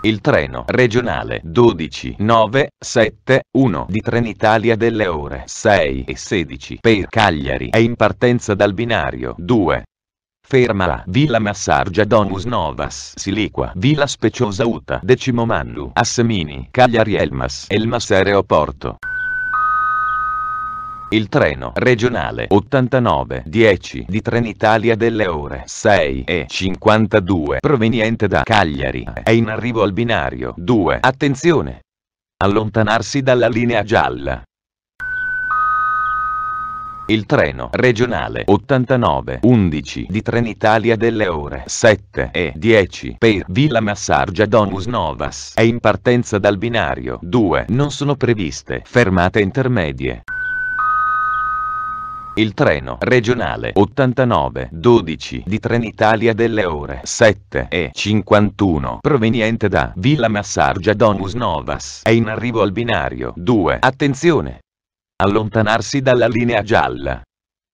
Il treno regionale 12971 di Trenitalia delle ore 6 e 16 per Cagliari è in partenza dal binario 2. Ferma a Villa Massargia Domus Novas Siliqua Villa Speciosa Uta Decimo Assemini Cagliari Elmas Elmas Aeroporto il treno regionale 89 10 di Trenitalia delle ore 6 e 52 proveniente da Cagliari è in arrivo al binario 2. Attenzione! Allontanarsi dalla linea gialla. Il treno regionale 89 11 di Trenitalia delle ore 7 e 10 per Villa Massargia Donus Novas è in partenza dal binario 2. Non sono previste fermate intermedie. Il treno regionale 89 12 di Trenitalia delle ore 7 e 51 proveniente da Villa Massargia Domus Novas è in arrivo al binario 2. Attenzione! Allontanarsi dalla linea gialla.